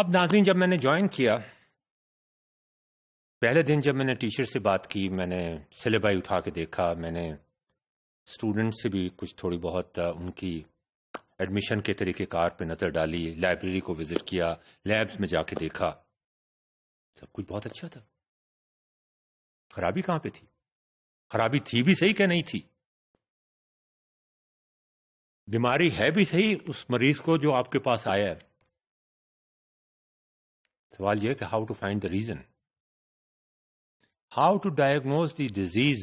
اب ناظرین جب میں نے جوائن کیا پہلے دن جب میں نے ٹیچر سے بات کی میں نے سلیبائی اٹھا کے دیکھا میں نے اسٹوڈنٹ سے بھی کچھ تھوڑی بہت ان کی ایڈمیشن کے طریقہ کار پہ نظر ڈالی لائبریری کو وزٹ کیا لیبز میں جا کے دیکھا سب کچھ بہت اچھا تھا خرابی کہاں پہ تھی خرابی تھی بھی صحیح کہ نہیں تھی بیماری ہے بھی صحیح اس مریض کو جو آپ کے پاس آیا ہے سوال یہ کہ how to find the reason how to diagnose the disease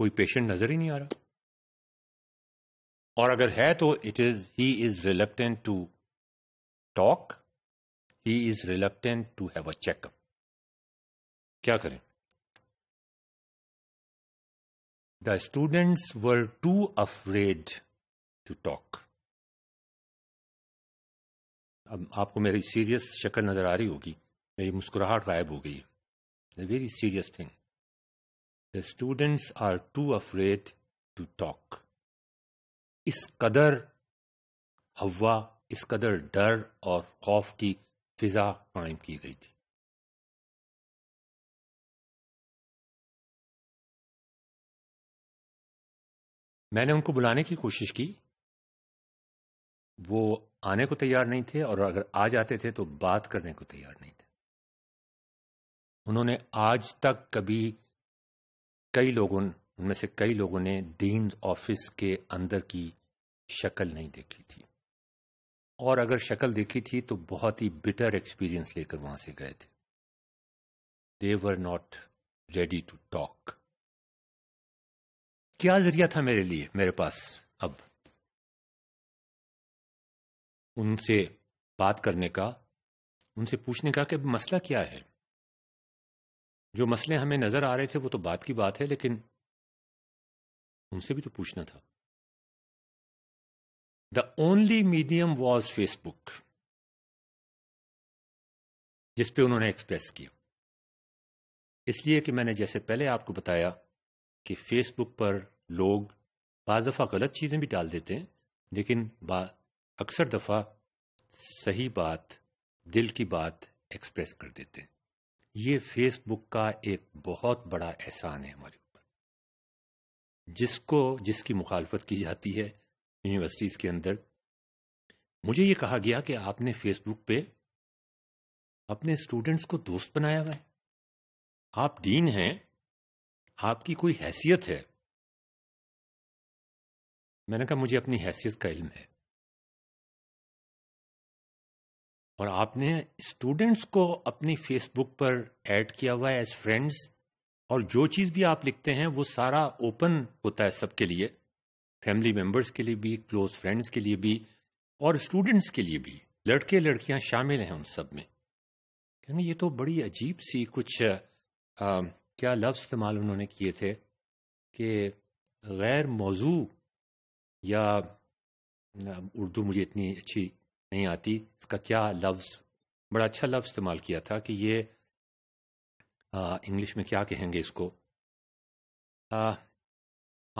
کوئی پیشنٹ نظر ہی نہیں آ رہا اور اگر ہے تو it is he is reluctant to talk he is reluctant to have a check up کیا کریں the students were too afraid to talk اب آپ کو میری سیریس شکل نظر آ رہی ہوگی میری مسکراہٹ غائب ہو گئی very serious thing the students are too too afraid talk اس قدر ہوا اس قدر ڈر اور خوف کی فضا قائم کی گئی تھی میں نے ان کو بلانے کی کوشش کی وہ آنے کو تیار نہیں تھے اور اگر آ جاتے تھے تو بات کرنے کو تیار نہیں تھے انہوں نے آج تک کبھی کئی لوگوں ان میں سے کئی لوگوں نے دین کے اندر کی شکل نہیں دیکھی تھی اور اگر شکل دیکھی تھی تو بہت ہی بٹر ایکسپیرینس لے کر وہاں سے گئے تھے were not ready to talk کیا ذریعہ تھا میرے لیے میرے پاس اب ان سے بات کرنے کا ان سے پوچھنے کا کہ مسئلہ کیا ہے جو مسئلے ہمیں نظر آ رہے تھے وہ تو بات کی بات ہے لیکن ان سے بھی تو پوچھنا تھا the only medium was Facebook جس پہ انہوں نے ایکسپریس کیا اس لیے کہ میں نے جیسے پہلے آپ کو بتایا کہ فیس بک پر لوگ بعض دفعہ غلط چیزیں بھی ڈال دیتے ہیں لیکن با اکثر دفعہ صحیح بات دل کی بات ایکسپریس کر دیتے ہیں یہ فیس بک کا ایک بہت بڑا احسان ہے ہمارے اوپر جس کو جس کی مخالفت کی جاتی ہے یونیورسٹیز کے اندر مجھے یہ کہا گیا کہ آپ نے فیس بک پہ اپنے اسٹوڈینٹس کو دوست بنایا ہوا ہے آپ ڈین ہیں آپ کی کوئی حیثیت ہے میں نے کہا مجھے اپنی حیثیت کا علم ہے اور آپ نے اسٹوڈینٹس کو اپنی فیس بک پر ایڈ کیا ہوا ہے ایز فرینڈس اور جو چیز بھی آپ لکھتے ہیں وہ سارا اوپن ہوتا ہے سب کے لیے فیملی ممبرس کے لیے بھی کلوز فرینڈس کے لیے بھی اور اسٹوڈنٹس کے لیے بھی لڑکے لڑکیاں شامل ہیں ان سب میں یہ تو بڑی عجیب سی کچھ آ, کیا لفظ استعمال انہوں نے کیے تھے کہ غیر موضوع یا اردو مجھے اتنی اچھی نہیں آتی اس کا کیا لفظ بڑا اچھا لفظ استعمال کیا تھا کہ یہ انگلش میں کیا کہیں گے اس کو آ,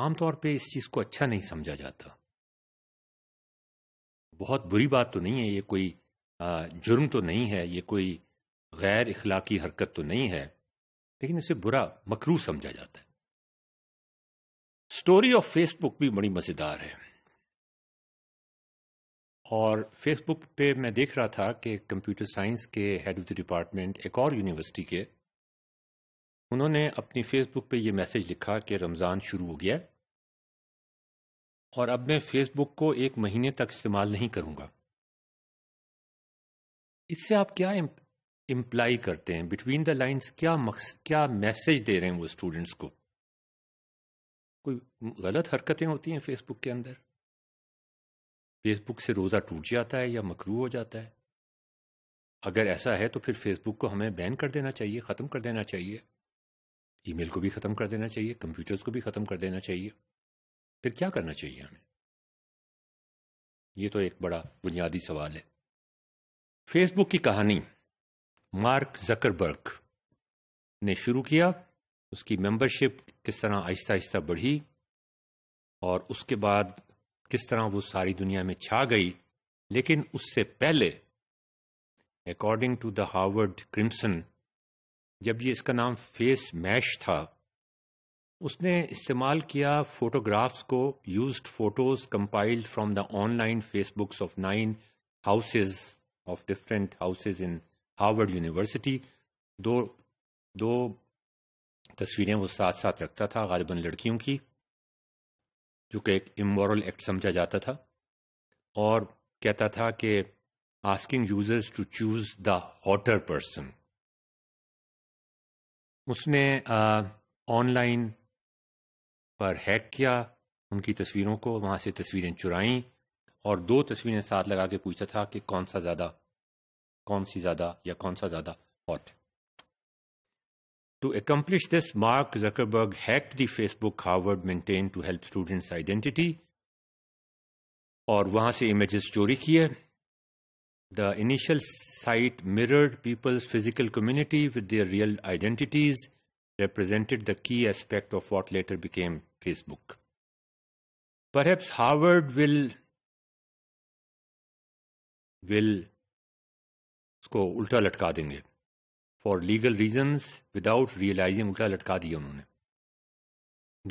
عام طور پہ اس چیز کو اچھا نہیں سمجھا جاتا بہت بری بات تو نہیں ہے یہ کوئی آ, جرم تو نہیں ہے یہ کوئی غیر اخلاقی حرکت تو نہیں ہے لیکن اسے برا مکرو سمجھا جاتا ہے اسٹوری آف فیس بک بھی بڑی مزیدار ہے اور فیس بک پہ میں دیکھ رہا تھا کہ کمپیوٹر سائنس کے ہیڈ آف دی ڈپارٹمنٹ ایک اور یونیورسٹی کے انہوں نے اپنی فیس بک پہ یہ میسج لکھا کہ رمضان شروع ہو گیا اور اب میں فیس بک کو ایک مہینے تک استعمال نہیں کروں گا اس سے آپ کیا امپلائی کرتے ہیں بٹوین دا لائنس کیا مقصد کیا میسج دے رہے ہیں وہ اسٹوڈینٹس کو کوئی غلط حرکتیں ہوتی ہیں فیس بک کے اندر فیس بک سے روزہ ٹوٹ جاتا ہے یا مکرو ہو جاتا ہے اگر ایسا ہے تو پھر فیس بک کو ہمیں بین کر دینا چاہیے ختم کر دینا چاہیے ای میل کو بھی ختم کر دینا چاہیے کمپیوٹرز کو بھی ختم کر دینا چاہیے پھر کیا کرنا چاہیے ہمیں یہ تو ایک بڑا بنیادی سوال ہے فیس بک کی کہانی مارک زکربرگ نے شروع کیا اس کی ممبرشپ کس طرح آہستہ آہستہ بڑھی اور اس کے بعد کس طرح وہ ساری دنیا میں چھا گئی لیکن اس سے پہلے according to the Harvard Crimson جب یہ اس کا نام فیس میش تھا اس نے استعمال کیا فوٹوگرافز کو used photos compile from the online Facebooks of nine houses of different houses in Harvard University دو دو تصویریں وہ ساتھ ساتھ رکھتا تھا غالباً لڑکیوں کی جو کہ ایک امورل ایکٹ سمجھا جاتا تھا اور کہتا تھا کہ asking users to choose the hotter person اس نے آن لائن پر ہیک کیا ان کی تصویروں کو وہاں سے تصویریں چرائیں اور دو تصویریں ساتھ لگا کے پوچھتا تھا کہ کون سا زیادہ کون سی زیادہ یا کون سا زیادہ hot To accomplish this, Mark Zuckerberg hacked the Facebook Harvard maintained to help students' identity Or वहाँ से images चोरी The initial site mirrored people's physical community with their real identities, represented the key aspect of what later became Facebook. Perhaps Harvard will will उसको उल्टा लटका देंगे for legal reasons without realizing उल्टा लटका दिया उन्होंने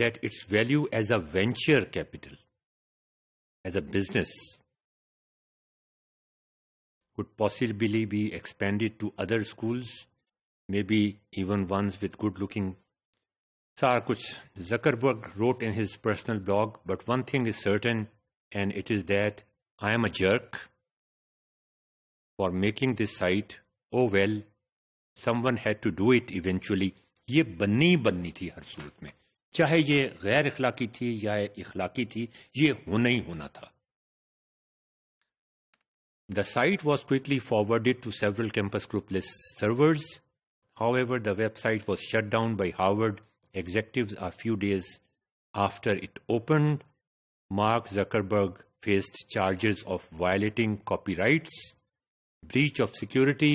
that its value as a venture capital, as a business, could possibly be expanded to other schools, maybe even ones with good looking. Sir, kuch Zuckerberg wrote in his personal blog, but one thing is certain, and it is that I am a jerk for making this site. Oh well, had to do it eventually. ये बननी बननी थी हर सूरत में चाहे ये गैर इखलाकी थी या इखलाकी थी ये होना ही होना था The site was quickly forwarded to several campus group list servers. However, the website was shut down by Harvard executives a few days after it opened. Mark Zuckerberg faced charges of violating copyrights, breach of security,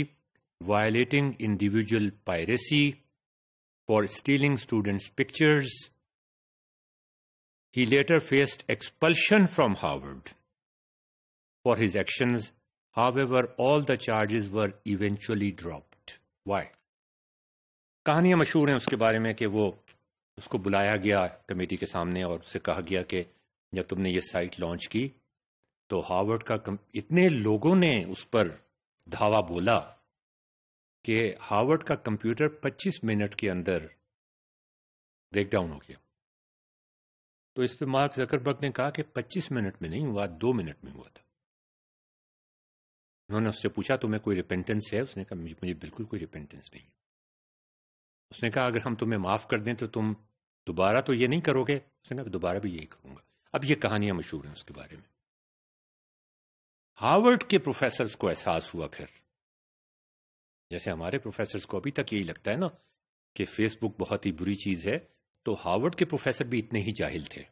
violating individual piracy for stealing students pictures he later faced expulsion from Harvard for his actions however all the charges were eventually dropped why کہانیاں مشہور ہیں اس کے بارے میں کہ وہ اس کو بلایا گیا کمیٹی کے سامنے اور اسے کہا گیا کہ جب تم نے یہ سائٹ لانچ کی تو ہاروڈ کا اتنے لوگوں نے اس پر دھاوا بولا کہ ہارورڈ کا کمپیوٹر پچیس منٹ کے اندر بریک ڈاؤن ہو گیا تو اس پہ مارک زکربرگ نے کہا کہ پچیس منٹ میں نہیں ہوا دو منٹ میں ہوا تھا انہوں نے اس سے پوچھا تمہیں کوئی ریپینٹنس ہے اس نے کہا مجھے بالکل کوئی ریپینٹنس نہیں اس نے کہا اگر ہم تمہیں معاف کر دیں تو تم دوبارہ تو یہ نہیں کرو گے اس نے کہا دوبارہ بھی یہی کروں گا اب یہ کہانیاں مشہور ہیں اس کے بارے میں ہاروڈ کے پروفیسرز کو احساس ہوا پھر جیسے ہمارے پروفیسرز کو ابھی تک یہی لگتا ہے نا کہ فیس بک بہت ہی بری چیز ہے تو ہارورڈ کے پروفیسر بھی اتنے ہی جاہل تھے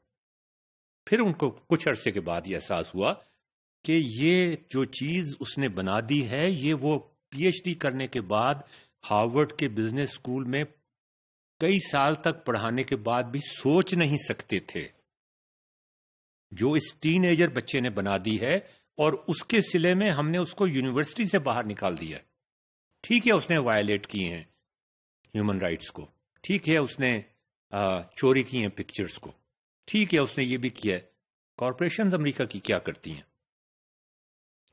پھر ان کو کچھ عرصے کے بعد یہ احساس ہوا کہ یہ جو چیز اس نے بنا دی ہے یہ وہ پی ایچ ڈی کرنے کے بعد ہارورڈ کے بزنس اسکول میں کئی سال تک پڑھانے کے بعد بھی سوچ نہیں سکتے تھے جو اس ٹین ایجر بچے نے بنا دی ہے اور اس کے سلے میں ہم نے اس کو یونیورسٹی سے باہر نکال دیا ہے ٹھیک ہے اس نے وائلیٹ کیے ہیں ہیومن رائٹس کو ٹھیک ہے اس نے چوری کی ہیں پکچرز کو ٹھیک ہے اس نے یہ بھی کیا ہے کارپوریشنز امریکہ کی کیا کرتی ہیں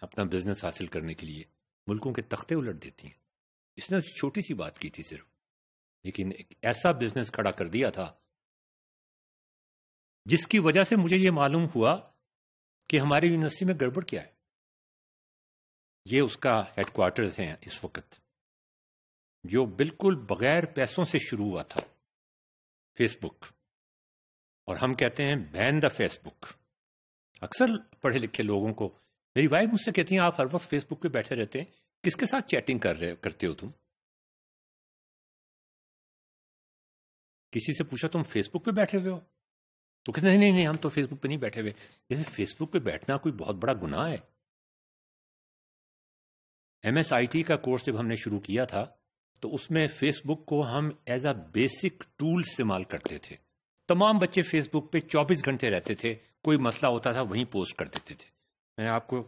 اپنا بزنس حاصل کرنے کے لیے ملکوں کے تختے الٹ دیتی ہیں اس نے چھوٹی سی بات کی تھی صرف لیکن ایک ایسا بزنس کھڑا کر دیا تھا جس کی وجہ سے مجھے یہ معلوم ہوا کہ ہماری یونیورسٹی میں گڑبڑ کیا ہے یہ اس کا ہیڈ کوارٹرز ہیں اس وقت جو بالکل بغیر پیسوں سے شروع ہوا تھا فیس بک اور ہم کہتے ہیں بین دا فیس بک اکثر پڑھے لکھے لوگوں کو میری وائف مجھ سے کہتی ہیں آپ ہر وقت فیس بک پہ بیٹھے رہتے ہیں کس کے ساتھ چیٹنگ کر رہے کرتے ہو تم کسی سے پوچھا تم فیس بک پہ بیٹھے ہوئے ہو تو کہتے ہیں نہیں نہیں ہم تو فیس بک پہ نہیں بیٹھے ہوئے جیسے فیس بک پہ بیٹھنا کوئی بہت بڑا گناہ ہے ایم ایس آئی ٹی کا کورس جب ہم نے شروع کیا تھا تو اس میں فیس بک کو ہم ایز اے بیسک ٹول استعمال کرتے تھے تمام بچے فیس بک پہ چوبیس گھنٹے رہتے تھے کوئی مسئلہ ہوتا تھا وہیں پوسٹ کر دیتے تھے میں نے آپ کو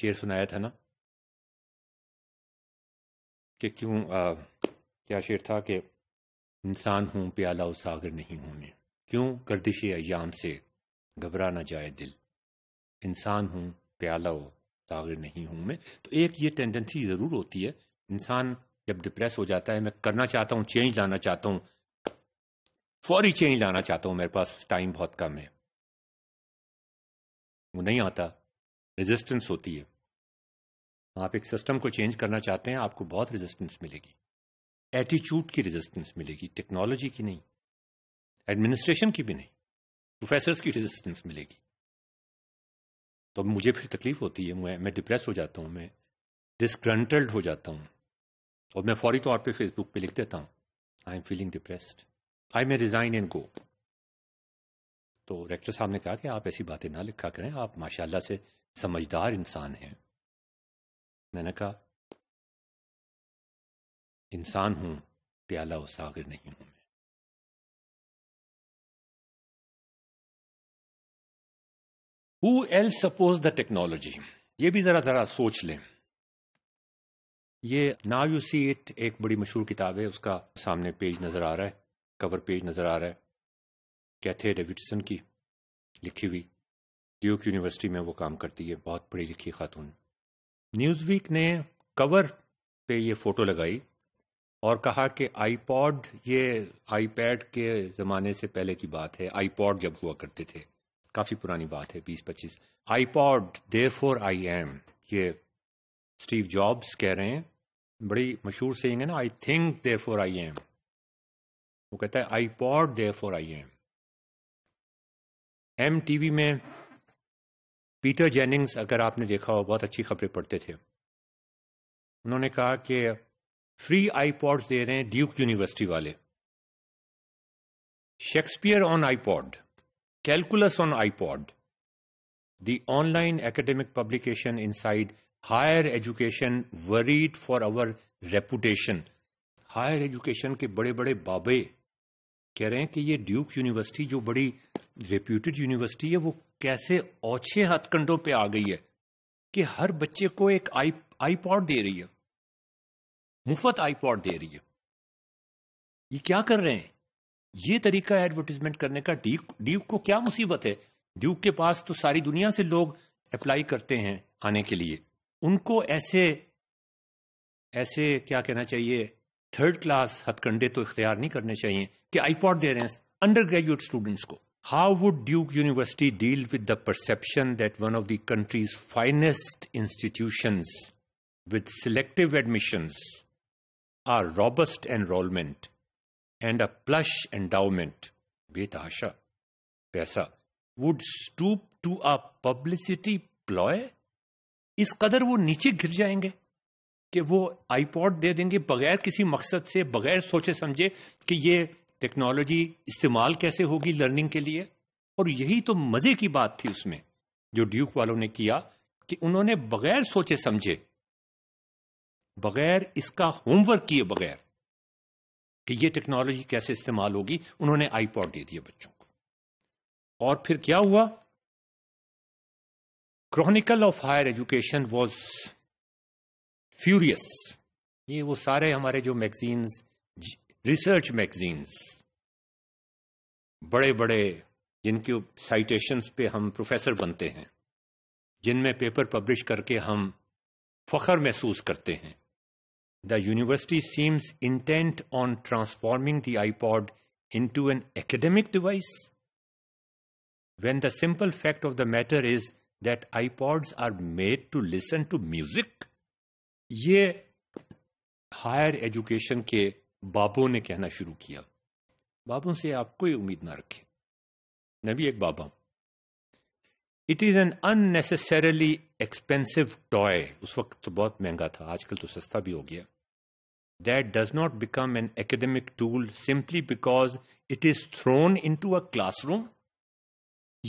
شعر سنایا تھا نا کہ کیوں آ, کیا شعر تھا کہ انسان ہوں پیالہ و ساگر نہیں ہوں میں کیوں گردش ایام سے گھبرا نہ جائے دل انسان ہوں پیالہ و نہیں ہوں میں تو ایک یہ ٹینڈنسی ضرور ہوتی ہے انسان جب ڈپریس ہو جاتا ہے میں کرنا چاہتا ہوں چینج لانا چاہتا ہوں فوری چینج لانا چاہتا ہوں میرے پاس ٹائم بہت کم ہے وہ نہیں آتا ریزسٹنس ہوتی ہے آپ ایک سسٹم کو چینج کرنا چاہتے ہیں آپ کو بہت ریزسٹنس ملے گی ایٹیچیوڈ کی ریزسٹنس ملے گی ٹیکنالوجی کی نہیں ایڈمنسٹریشن کی بھی نہیں پروفیسرس کی ریزسٹنس ملے گی تو مجھے پھر تکلیف ہوتی ہے میں میں ڈپریس ہو جاتا ہوں میں ڈسکرنٹلڈ ہو جاتا ہوں اور میں فوری طور پہ فیس بک پہ لکھ دیتا ہوں I am feeling depressed I میں ریزائن اینڈ گو تو ریکٹر صاحب نے کہا کہ آپ ایسی باتیں نہ لکھا کریں آپ ماشاء اللہ سے سمجھدار انسان ہیں میں نے کہا انسان ہوں پیالہ و ساغر نہیں ہوں میں ہو ایل سپوز دا ٹیکنالوجی یہ بھی ذرا ذرا سوچ لیں یہ نا یو سی اٹ ایک بڑی مشہور کتاب ہے اس کا سامنے پیج نظر آ رہا ہے کور پیج نظر آ رہا ہے کیتھے ڈیوڈسن کی لکھی ہوئی ڈیوک یونیورسٹی میں وہ کام کرتی ہے بہت پڑھی لکھی خاتون نیوز ویک نے کور پہ یہ فوٹو لگائی اور کہا کہ آئی پاڈ یہ آئی پیڈ کے زمانے سے پہلے کی بات ہے آئی پاڈ جب ہوا کرتے تھے کافی پرانی بات ہے بیس پچیس iPod therefore I am یہ اسٹیو جابس کہہ رہے ہیں بڑی مشہور سے نا I think therefore I am وہ کہتا ہے iPod therefore I am M T V میں پیٹر جیننگس اگر آپ نے دیکھا ہو بہت اچھی خبریں پڑھتے تھے انہوں نے کہا کہ فری آئی پوڈس دے رہے ہیں ڈیوک یونیورسٹی والے Shakespeare on iPod calculus on iPod the online academic publication inside higher education worried for over reputation higher education کے بڑے بڑے بابے کہہ رہے ہیں کہ یہ ڈیوک یونیورسٹی جو بڑی ریپیوٹیڈ یونیورسٹی ہے وہ کیسے اوچھے ہتھ کنڈوں پہ آ گئی ہے کہ ہر بچے کو ایک آئی پاڈ دے رہی ہے مفت آئی پاڈ دے رہی ہے یہ کیا کر رہے ہیں یہ طریقہ ایڈورٹیزمنٹ کرنے کا ڈیوک ڈیوک کو کیا مصیبت ہے ڈیوک کے پاس تو ساری دنیا سے لوگ اپلائی کرتے ہیں آنے کے لیے ان کو ایسے ایسے کیا کہنا چاہیے تھرڈ کلاس ہتھ کنڈے تو اختیار نہیں کرنے چاہیے کہ آئی پوڈ دے رہے ہیں انڈر گریجویٹ اسٹوڈنٹس کو how would Duke University deal with the perception that one of the country's finest institutions with selective admission or robust enrollment and a plush پلشمنٹ بے تحاشا پیسہ would stoop to a publicity ploy اس قدر وہ نیچے گر جائیں گے کہ وہ آئی پوڈ دے دیں گے بغیر کسی مقصد سے بغیر سوچے سمجھے کہ یہ ٹیکنالوجی استعمال کیسے ہوگی لرننگ کے لیے اور یہی تو مزے کی بات تھی اس میں جو ڈیوک والوں نے کیا کہ انہوں نے بغیر سوچے سمجھے بغیر اس کا ہوم ورک کیے بغیر کہ یہ ٹیکنالوجی کیسے استعمال ہوگی انہوں نے آئی پاڈ دے دیے بچوں کو اور پھر کیا ہوا Chronicle of Higher Education was furious یہ وہ سارے ہمارے جو میگزینز ریسرچ میگزینز بڑے بڑے جن کے سائٹیشنز پہ ہم پروفیسر بنتے ہیں جن میں پیپر پبلش کر کے ہم فخر محسوس کرتے ہیں the university seems intent on transforming the iPod into an academic device when the simple fact of the matter is that iPods are made to listen to music ये higher education के बाबों ने कहना शुरू किया बाबों से आप कोई उम्मीद ना रखें मैं भी एक बाबा it is an unnecessarily expensive toy اس وقت تو بہت مہنگا تھا آج کل تو سستا بھی ہو گیا that does not become an academic tool simply because it is thrown into a classroom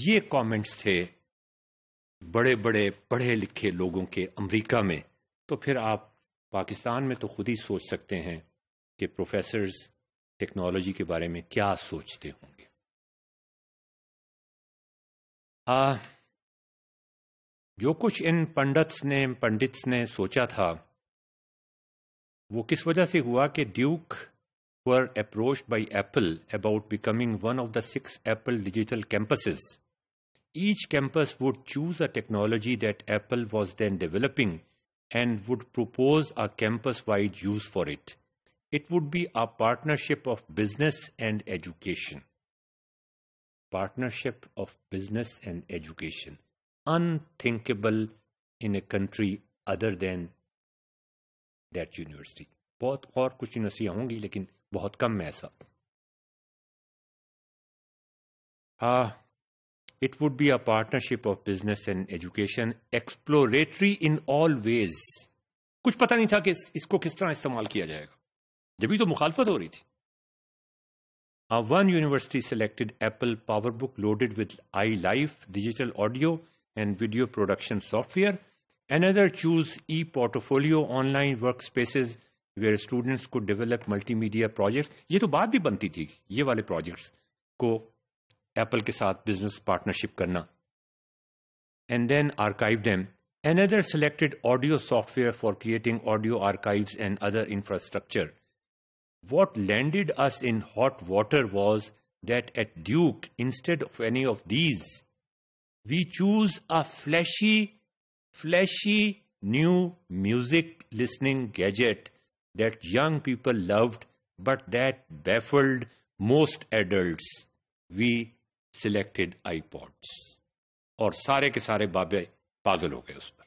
یہ کامنٹس تھے بڑے بڑے پڑھے لکھے لوگوں کے امریکہ میں تو پھر آپ پاکستان میں تو خود ہی سوچ سکتے ہیں کہ پروفیسرز ٹیکنالوجی کے بارے میں کیا سوچتے ہوں گے جو کچھ ان پنڈتس نے پنڈتس نے سوچا تھا وہ کس وجہ سے ہوا کہ Duke were approach by Apple about becoming one of the six Apple digital campus each campus would choose a technology that Apple was then developing and would propose a campus wide use for it it would be a partnership of business and education partnership of business and education in a country other than that university بہت اور کچھ یونیورسٹیاں ہوں گی لیکن بہت کم ہے ایسا ہاں it would be a partnership of business and education exploratory in all ways کچھ پتا نہیں تھا کہ اس کو کس طرح استعمال کیا جائے گا جبھی تو مخالفت ہو رہی تھی one university selected Apple PowerBook loaded with iLife digital audio and video production software. Another chose e-portfolio online workspaces where students could develop multimedia projects. ये तो बात भी बनती थी ये वाले projects को Apple के साथ business partnership करना. And then archive them. Another selected audio software for creating audio archives and other infrastructure. What landed us in hot water was that at Duke, instead of any of these, we choose a flashy, flashy new music listening gadget that young people loved but that baffled most adults. We selected iPods. or सारे के सारे बाबे पागल हो गए उस पर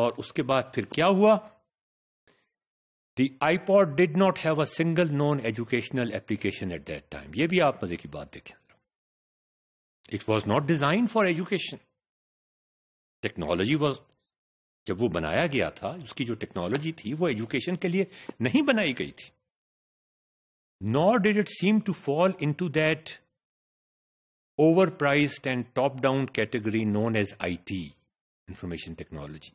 और उसके बाद The iPod did not have a single known educational application at that time. ये भी आप मजे की बात it was not designed for education. Technology was, जब वो बनाया गया था उसकी जो टेक्नोलॉजी थी वो education. के लिए नहीं बनाई गई थी nor did it seem to fall into that overpriced and top down category known as IT, information technology,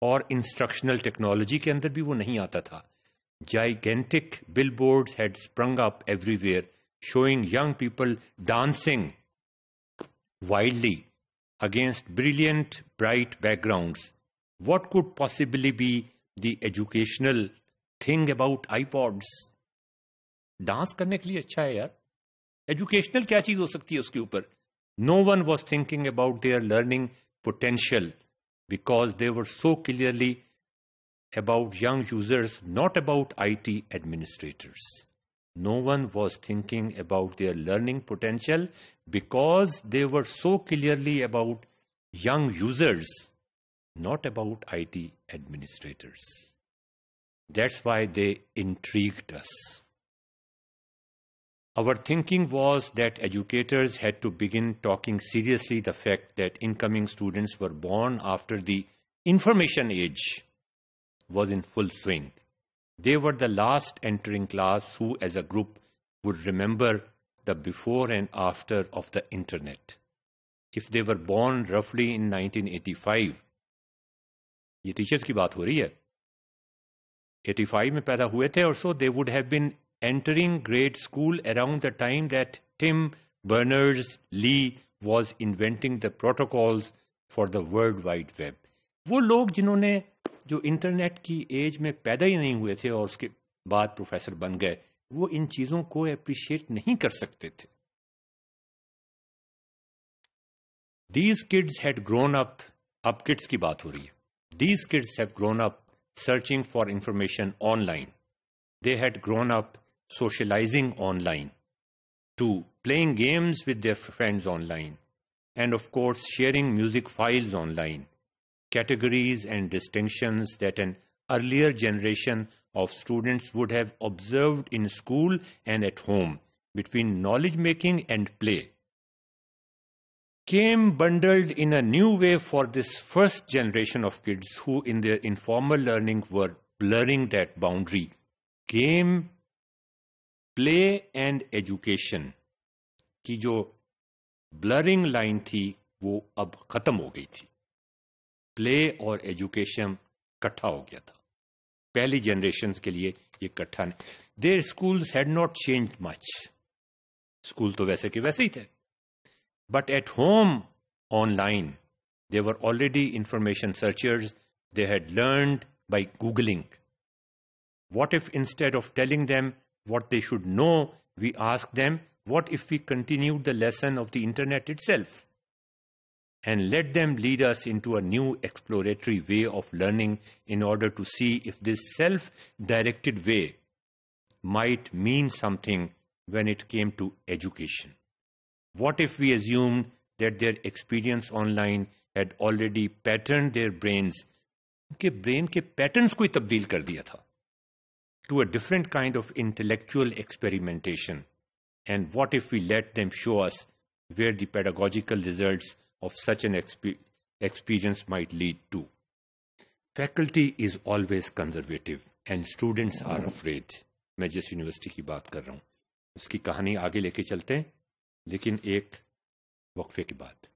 or instructional technology के अंदर भी वो नहीं आता था Gigantic billboards had sprung up everywhere, showing young people dancing wildly against brilliant, bright backgrounds. What could possibly be the educational thing about iPods? Dance karne ke liye acha hai yaar. Educational kya cheez ho sakti hai uske upar? No one was thinking about their learning potential because they were so clearly about young users, not about IT administrators. No one was thinking about their learning potential because they were so clearly about young users, not about IT administrators. That's why they intrigued us. Our thinking was that educators had to begin talking seriously the fact that incoming students were born after the information age was in full swing. They were the last entering class who, as a group, would remember the before and after of the internet. If they were born roughly in 1985, ये teachers' ki baat हो रही है 85 में पैदा हुए थे और so they would have been entering grade school around the time was inventing the protocols for the World Wide Web. وہ لوگ جنہوں نے جو انٹرنیٹ کی ایج میں پیدا ہی نہیں ہوئے تھے اور اس کے بعد پروفیسر بن گئے وہ ان چیزوں کو اپریشیٹ نہیں کر سکتے تھے these kids had grown up اب کڈس کی بات ہو رہی ہے these kids have grown up searching for information online they had grown up socialising online to playing games with their friends online and of course sharing music files online categories and distinctions that an earlier generation of students would have observed in school and at home between knowledge making and play came bundled in a new way for this first generation of kids who in their informal learning were blurring that boundary game play, and education. की जो blurring line थी वो अब खत्म हो गई थी پلے اور ایجوکیشن کٹھا ہو گیا تھا پہلی جنریشن کے لیے یہ کٹھا نہیں their school had not change much school تو ویسے کہ ویسے ہی تھے but at home online they were already information searcher they had learned by googling what if instead of telling them what they should know we ask them what if we continue the lesson of the internet itself and let them lead us into a new exploratory way of learning in order to see if this self directed way might mean something when it came to education. What if we assumed that their experience online had already patterned their brains? उनके brain के patterns को ही तब्दील कर दिया था to a different kind of intellectual experimentation and what if we let them show us where the pedagogical of such an exp experience might lead to. Faculty is always conservative and students are afraid. میں جس university کی بات کر رہا ہوں اس کی کہانی آگے لے کے چلتے ہیں لیکن ایک وقفے کے بعد